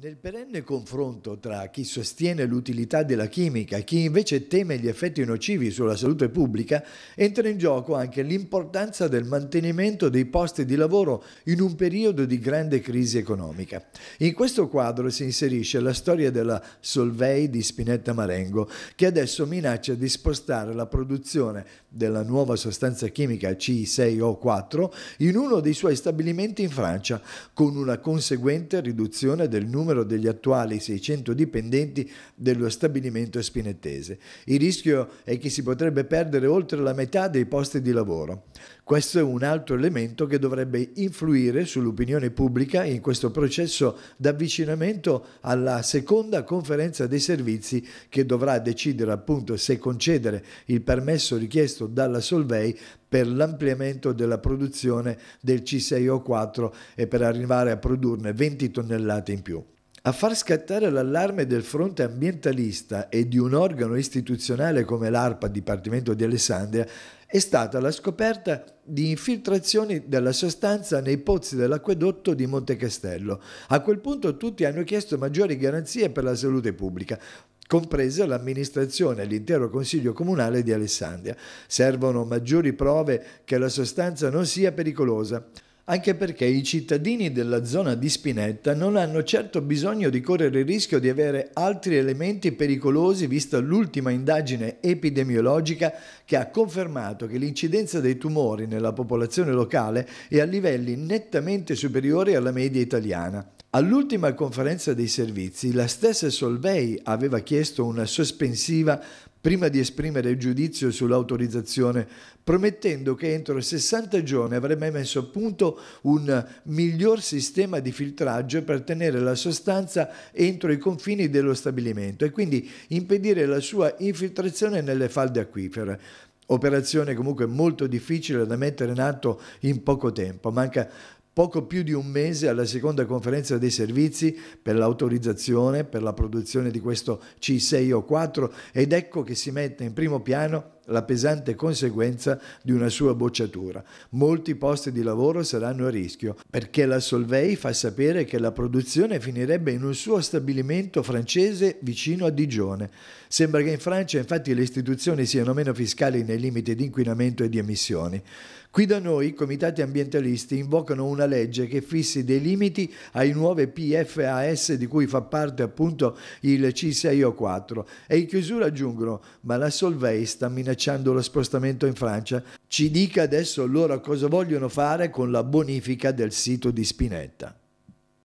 Nel perenne confronto tra chi sostiene l'utilità della chimica e chi invece teme gli effetti nocivi sulla salute pubblica, entra in gioco anche l'importanza del mantenimento dei posti di lavoro in un periodo di grande crisi economica. In questo quadro si inserisce la storia della Solvay di Spinetta Marengo, che adesso minaccia di spostare la produzione della nuova sostanza chimica C6O4 in uno dei suoi stabilimenti in Francia, con una conseguente riduzione del numero numero degli attuali 600 dipendenti dello stabilimento spinettese. Il rischio è che si potrebbe perdere oltre la metà dei posti di lavoro. Questo è un altro elemento che dovrebbe influire sull'opinione pubblica in questo processo d'avvicinamento alla seconda conferenza dei servizi che dovrà decidere appunto se concedere il permesso richiesto dalla Solvay per l'ampliamento della produzione del C6O4 e per arrivare a produrne 20 tonnellate in più. A far scattare l'allarme del fronte ambientalista e di un organo istituzionale come l'ARPA, Dipartimento di Alessandria, è stata la scoperta di infiltrazioni della sostanza nei pozzi dell'acquedotto di Monte Castello. A quel punto tutti hanno chiesto maggiori garanzie per la salute pubblica compresa l'amministrazione e l'intero Consiglio Comunale di Alessandria. Servono maggiori prove che la sostanza non sia pericolosa anche perché i cittadini della zona di Spinetta non hanno certo bisogno di correre il rischio di avere altri elementi pericolosi vista l'ultima indagine epidemiologica che ha confermato che l'incidenza dei tumori nella popolazione locale è a livelli nettamente superiori alla media italiana. All'ultima conferenza dei servizi, la stessa Solvay aveva chiesto una sospensiva prima di esprimere il giudizio sull'autorizzazione, promettendo che entro 60 giorni avrebbe messo a punto un miglior sistema di filtraggio per tenere la sostanza entro i confini dello stabilimento e quindi impedire la sua infiltrazione nelle falde acquifere. Operazione comunque molto difficile da mettere in atto in poco tempo. Manca poco più di un mese alla seconda conferenza dei servizi per l'autorizzazione, per la produzione di questo C6O4 ed ecco che si mette in primo piano la pesante conseguenza di una sua bocciatura. Molti posti di lavoro saranno a rischio, perché la Solvay fa sapere che la produzione finirebbe in un suo stabilimento francese vicino a Digione. Sembra che in Francia infatti le istituzioni siano meno fiscali nei limiti di inquinamento e di emissioni. Qui da noi i comitati ambientalisti invocano una legge che fissi dei limiti ai nuovi PFAS di cui fa parte appunto il C6O4 e in chiusura aggiungono ma la Solvay sta minacciando minacciando lo spostamento in Francia, ci dica adesso allora cosa vogliono fare con la bonifica del sito di Spinetta.